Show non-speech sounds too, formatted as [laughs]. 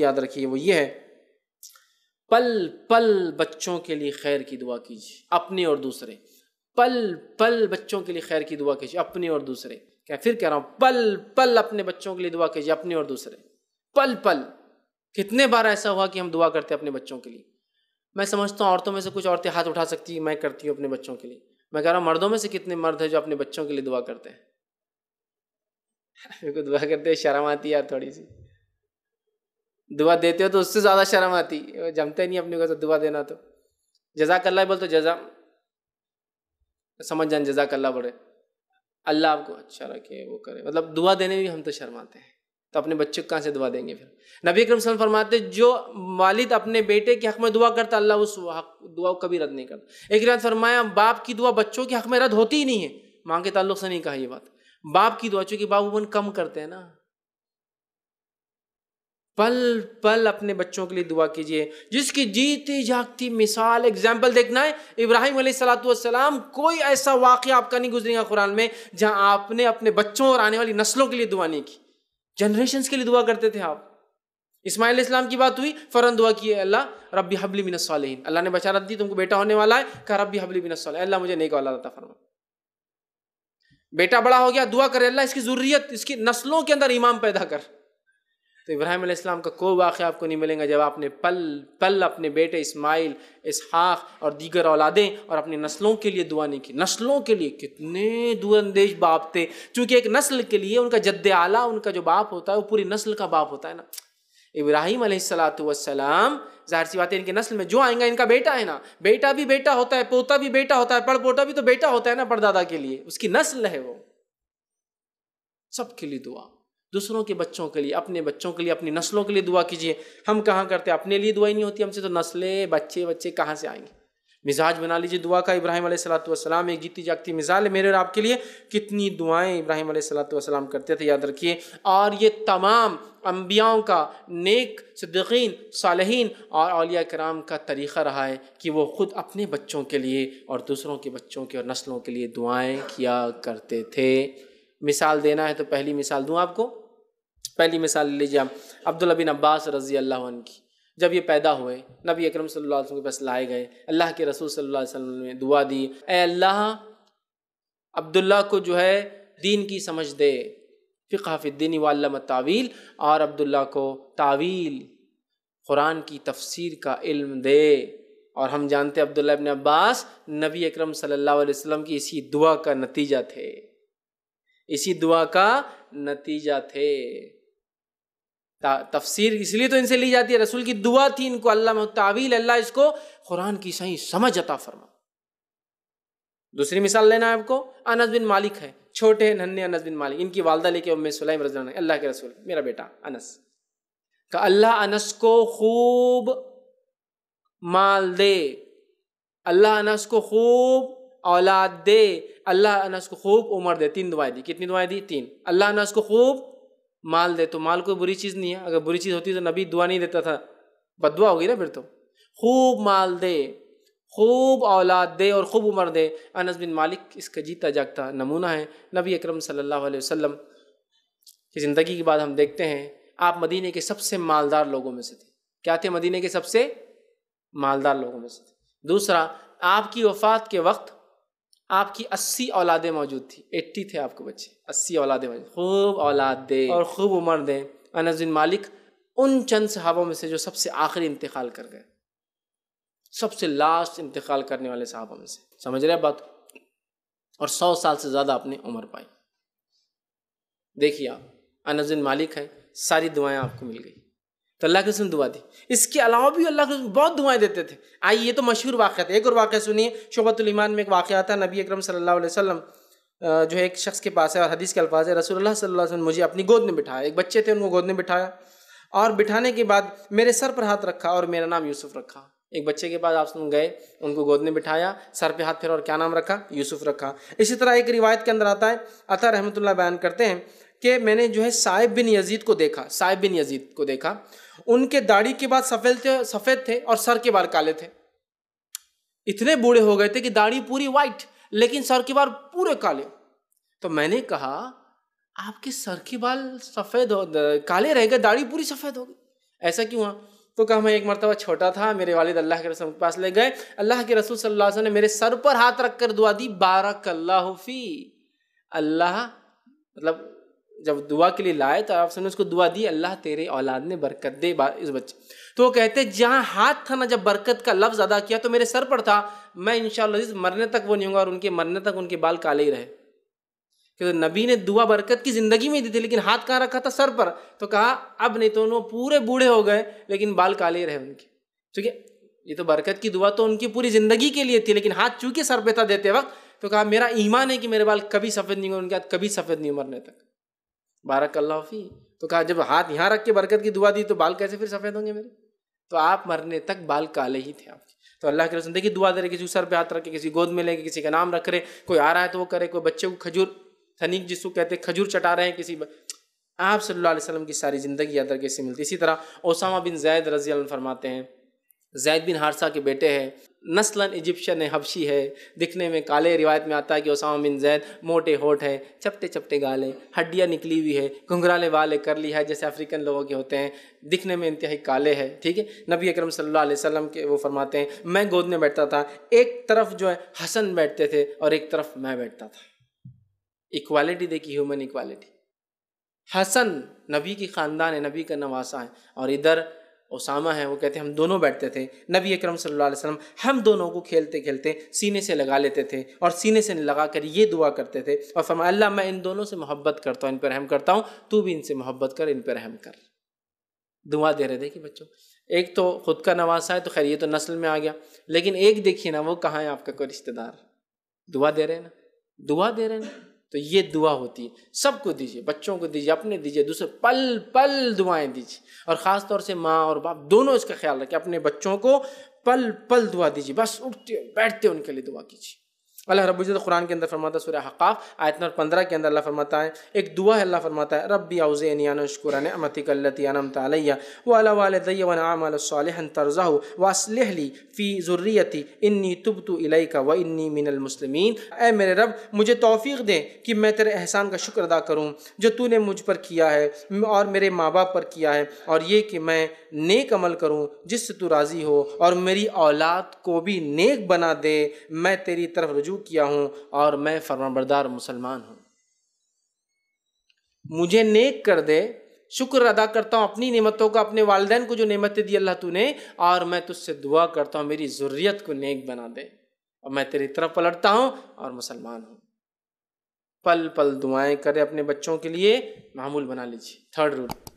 याद रखिए वो ये है पल पल बच्चों के लिए खैर की दुआ कीजिए अपने और दूसरे पल पल बच्चों के लिए खैर की दुआ कीजिए अपने और दूसरे क्या फिर कह रहा हूँ पल पल अपने बच्चों के लिए दुआ कीजिए अपने और दूसरे पल पल कितने बार ऐसा हुआ कि हम दुआ करते हैं अपने बच्चों के लिए मैं समझता हूँ औरतों में से कुछ औरतें हाथ उठा सकती हैं मैं करती हूँ अपने बच्चों के लिए मैं कह रहा हूँ मर्दों में से कितने मर्द है जो अपने बच्चों के लिए दुआ करते हैं [laughs] दुआ करते हैं शर्म आती है यार थोड़ी सी दुआ देते हो तो उससे ज़्यादा शर्म आती जमते नहीं अपने को तो दुआ देना तो जजाकल्ला बोल तो जजा समझ जान जजाकल्ला बोले अल्लाह आपको अच्छा रखे वो करे मतलब दुआ देने में भी हम तो शर्माते हैं तो अपने बच्चे को कहाँ से दुआ देंगे फिर नबी अक्रम सल फरमाते जो वालिद अपने बेटे के हक में दुआ करता अल्लाह उस हक दुआ को कभी रद्द नहीं करता एक रात फरमाया बाप की दुआ बच्चों के हक में रद्द होती ही नहीं है माँ के ताल्लुक से नहीं कहा ये बात बाप की दुआ चूँकि बाप वन कम करते हैं ना पल पल अपने बच्चों के लिए दुआ कीजिए जिसकी जीती जागती मिसाल एग्जाम्पल देखना है इब्राहिम सलाम कोई ऐसा वाक़ आपका नहीं गुजरेगा कुरान में जहाँ आपने अपने बच्चों और आने वाली नस्लों के लिए दुआ नहीं की जनरेशन के लिए दुआ करते थे आप इस्माइल इस्लाम की बात हुई फ़ौरन दुआ की अल्लाह रबी हबली बिन अल्लाह ने बचारत दी तुमको बेटा होने वाला है कहा रबी हबली बिन अल्लाह मुझे नहीं कहला था फरमा बेटा बड़ा हो गया दुआ करे अल्लाह इसकी ज़रूरत इसकी नस्लों के अंदर इमाम पैदा कर तो इब्राहिम इस्लाम का कोई वाक़ आपको नहीं मिलेगा जब आपने पल पल अपने बेटे इस्माइल इसहाक और दीगर औलादें और अपनी नस्लों के लिए दुआ नहीं की नस्लों के लिए कितने दूरंदेश बाप थे चूँकि एक नस्ल के लिए उनका जद्द आला उनका जो बाप होता है वो पूरी नस्ल का बाप होता है ना इब्राहिम सलाम जाहिर सी बात है इनकी नस्ल में जो आएगा इनका बेटा है ना बेटा भी बेटा होता है पोता भी बेटा होता है पड़ पोता भी तो बेटा होता है ना पड़दादा के लिए उसकी नस्ल है वो सबके लिए दुआ दूसरों के बच्चों के लिए अपने बच्चों के लिए अपनी नस्लों के लिए दुआ कीजिए हम कहाँ करते हैं अपने लिए दुआ ही नहीं होती हमसे तो नस्लें बच्चे बच्चे कहाँ से आएंगे मिजाज बना लीजिए दुआ का इब्राहिम सलाम एक जीती जागती मिजाज है मेरे और आपके लिए कितनी दुआएं इब्राहिम सलाम करते थे याद रखिए और ये तमाम अम्बियाओं का नेक सदीन सालहीन और अलिया कराम का तरीक़ा रहा है कि वो ख़ुद अपने बच्चों के लिए और दूसरों के बच्चों के और नस्लों के लिए दुआएँ किया करते थे मिसाल देना है तो पहली मिसाल दूँ आपको पहली मिसाल लीजिए हम अब्दुल अब्बास रजी अल्लाह की जब ये पैदा हुए नबी अकरम सल्लल्लाहु अलैहि वसल्लम के पास लाए गए अल्लाह के रसूल सल्लल्लाहु अलैहि वसल्लम ने दुआ दी ए अल्लाह अब्दुल्ला को जो है दीन की समझ दे फ़िकाफ़िद्दीन वालम तावील और अब्दुल्ला को तावील कुरान की तफसीर का इल्म दे और हम जानते अब्दुल्ला इबन अब्बास नबी अकरम सल्लल्लाहु अलैहि वसल्लम की इसी दुआ का नतीजा थे इसी दुआ का नतीजा थे तफसीर इसलिए तो इनसे ली जाती है रसूल की दुआ थी इनको अल्लाह तावील अल्लाह इसको कुरान की सही समझ अता फरमा दूसरी मिसाल लेना है आपको अनस बिन मालिक है छोटे नन्हे अनस बिन मालिक इनकी वालदा लेके उम्मे सुलैम रजा अल्लाह के रसूल मेरा बेटा अनस का अल्लाह अनस को खूब माल दे अल्लाह अनस को खूब औलाद दे अल्लाह अनस को खूब उम्र दे तीन दुआएं दी कितनी दुआएं दी तीन अल्लाह अनस को खूब माल दे तो माल कोई बुरी चीज़ नहीं है अगर बुरी चीज़ होती तो नबी दुआ नहीं देता था बदुआ होगी ना फिर तो खूब माल दे खूब औलाद दे और ख़ूब उम्र दे अनस बिन मालिक इसका जीता जागता नमूना है नबी अकरम सल्लल्लाहु अलैहि वसल्लम की ज़िंदगी के बाद हम देखते हैं आप मदीने के सबसे मालदार लोगों में से थे क्या थे मदीने के सबसे मालदार लोगों में से थे दूसरा आपकी वफात के वक्त आपकी अस्सी औलादें मौजूद थी एट्टी थे आपके बच्चे अस्सी औलादें मौजूद खूब औलाद दे और खूब उम्र दें अनजिन मालिक उन चंद सहाबों में से जो सबसे आखिरी इंतकाल कर गए सबसे लास्ट इंतकाल करने वाले साहबों में से समझ रहे बात और सौ साल से ज़्यादा आपने उम्र पाई देखिए आप अनजिन मालिक हैं सारी दुआएं आपको मिल गई तो अल्लाह के उसने दुआ दी इसके अलावा भी अल्लाह के बहुत दुआएं देते थे आइए ये तो मशहूर वाक़ था एक और वाक़ सुनिए शोबतुलईमान में एक वाक़ था नबी अकरम सल्लल्लाहु अलैहि वसल्म जो है एक शख्स के पास है और हदीस के अल्फाज है रसोल्ला सल्लल्लाहु अलैहि वसल्लम मुझे अपनी गोद में बिठाया एक बच्चे थे उनको गोद में बिठाया और बिठाने के बाद मेरे सर पर हाथ रखा और मेरा नाम यूसुफ रखा एक बच्चे के पास आप सुन गए उनको गोद में बिठाया सर पे हाथ फिर और क्या नाम रखा यूसुफ रखा इसी तरह एक रिवायत के अंदर आता है अतः रहमतुल्ला बयान करते हैं कि मैंने जो है साहिब बिन यजीद को देखा साहिब बिन यजीद को देखा उनके दाढ़ी के बाद सफ़ेद थे सफ़ेद थे और सर के बाल काले थे इतने बूढ़े हो गए थे कि दाढ़ी पूरी वाइट लेकिन सर के बाल पूरे काले तो मैंने कहा आपके सर के बाल सफ़ेद हो काले रह गए दाढ़ी पूरी सफ़ेद हो गई ऐसा क्यों हुआ तो कहा मैं एक मरतबा छोटा था मेरे वालिद अल्लाह के रसूल के पास ले गए अल्लाह के रसूल सल्लल्लाहु अलैहि वसल्लम ने मेरे सर पर हाथ रख कर दुआ दी बारक अल्लाह फ़ी अल्लाह मतलब जब दुआ के लिए लाए तो आप सबने उसको दुआ दी अल्लाह तेरे औलाद ने बरकत दे इस बच्चे तो वो कहते जहाँ हाथ था ना जब बरकत का लफ्ज़ अदा किया तो मेरे सर पर था मैं इन मरने तक वो नहीं होगा और उनके मरने तक उनके बाल काले ही रहे क्योंकि तो नबी ने दुआ बरकत की ज़िंदगी में दी थी लेकिन हाथ कहाँ रखा था सर पर तो कहा अब नहीं तो वो पूरे बूढ़े हो गए लेकिन बाल काले रहे उनके क्योंकि ये तो बरकत की दुआ तो उनकी पूरी ज़िंदगी के लिए थी लेकिन हाथ चूके सर पे था देते वक्त तो कहा मेरा ईमान है कि मेरे बाल कभी सफ़ेद नहीं होंगे उनके हाथ कभी सफ़ेद नहीं मरने तक बारक फी तो कहा जब हाथ यहाँ रख के बरकत की दुआ दी तो बाल कैसे फिर सफ़ेद होंगे मेरे तो आप मरने तक बाल काले ही थे आपके तो अल्लाह के रसूल देखिए दुआ दे रहे किसी सर पे हाथ रखे किसी गोद में लेंगे किसी का नाम रख रहे कोई आ रहा है तो वो करे कोई बच्चे को खजूर थनीक जिसको कहते हैं खजूर चटा रहे हैं किसी आप सल्लल्लाहो अलैहि वसल्लम की सारी ज़िंदगी याद रखे कैसे मिलती इसी तरह ओसामा बिन जैद रजी फरमाते हैं जैद बिन हारसा के बेटे हैं नस्लन इजिप्शन है हबशी है दिखने में काले रिवायत में आता है कि ओसामा बिन जैद मोटे होठ हैं चपटे चपटे गाल हैं हड्डियाँ निकली हुई है घुघराले वाले कर लिया है जैसे अफ्रीकन लोगों के होते हैं दिखने में इंतहाई काले है ठीक है नबी अकरम सल्लल्लाहु अलैहि वसल्लम के वो फरमाते हैं मैं गोद में बैठता था एक तरफ जो है हसन बैठते थे और एक तरफ मैं बैठता था इक्वालिटी देखी ह्यूमन इक्वालिटी हसन नबी की ख़ानदान है नबी का नवासा है और इधर उसामा है वो कहते हैं हम दोनों बैठते थे नबी अकरम सल्लल्लाहु अलैहि वसल्लम हम दोनों को खेलते खेलते सीने से लगा लेते थे और सीने से लगा कर ये दुआ करते थे और फरमा अल्लाह मैं इन दोनों से मोहब्बत करता हूँ इन पर रहम करता हूँ तू भी इनसे मोहब्बत कर इन पर रहम कर दुआ दे रहे देखिए बच्चों एक तो खुद का नवासा है तो खैर ये तो नस्ल में आ गया लेकिन एक देखिए ना वो कहाँ है आपका कोई रिश्तेदार दुआ दे रहे हैं ना दुआ दे रहे हैं ना तो ये दुआ होती है सबको दीजिए बच्चों को दीजिए अपने दीजिए दूसरे पल पल दुआएं दीजिए और ख़ास तौर से माँ और बाप दोनों इसका ख्याल रखें अपने बच्चों को पल पल दुआ दीजिए बस उठते बैठते उनके लिए दुआ कीजिए अल्लाह रबुज़त तो कुरान के अंदर फरमाता सूर्य हक़ाफ़ आयत नंबर पंद्रह के अंदर अल्लाह फरमाता है एक दुआ है अल्लाह फरमाता है रब्बी आउज़ान शुकुरान अमतिकल्लतियानम तैया वाला वालदय वनामलसन तर्ज़ा वसलहली फ़ी ज़ुर्रियती इन्नी तुबतु इलैका व इन्नी मिनलमसलमिन ए मेरे रब मुझे तोफ़ी दें कि मैं तेरे एहसान का शुक्र अदा करूँ जो तूने मुझ पर किया है और मेरे माँ बाप पर किया है और ये कि मैं नेक अमल करूँ जिससे तू राज़ी हो और मेरी औलाद को भी नेक बना दे मैं तेरी तरफ रजू किया हूँ और मैं फर्माबरदार मुसलमान हूँ मुझे नेक कर दे शुक्र अदा करता हूँ अपनी नेमतों का अपने वालदेन को जो नेमतें दी अल्लाह तूने और मैं तुझसे दुआ करता हूँ मेरी जरूरियत को नेक बना दे और मैं तेरी तरफ पलटता हूँ और मुसलमान हूँ पल पल दुआएं करें अपने बच्चों के लिए मामूल बना लीजिए थर्ड रूल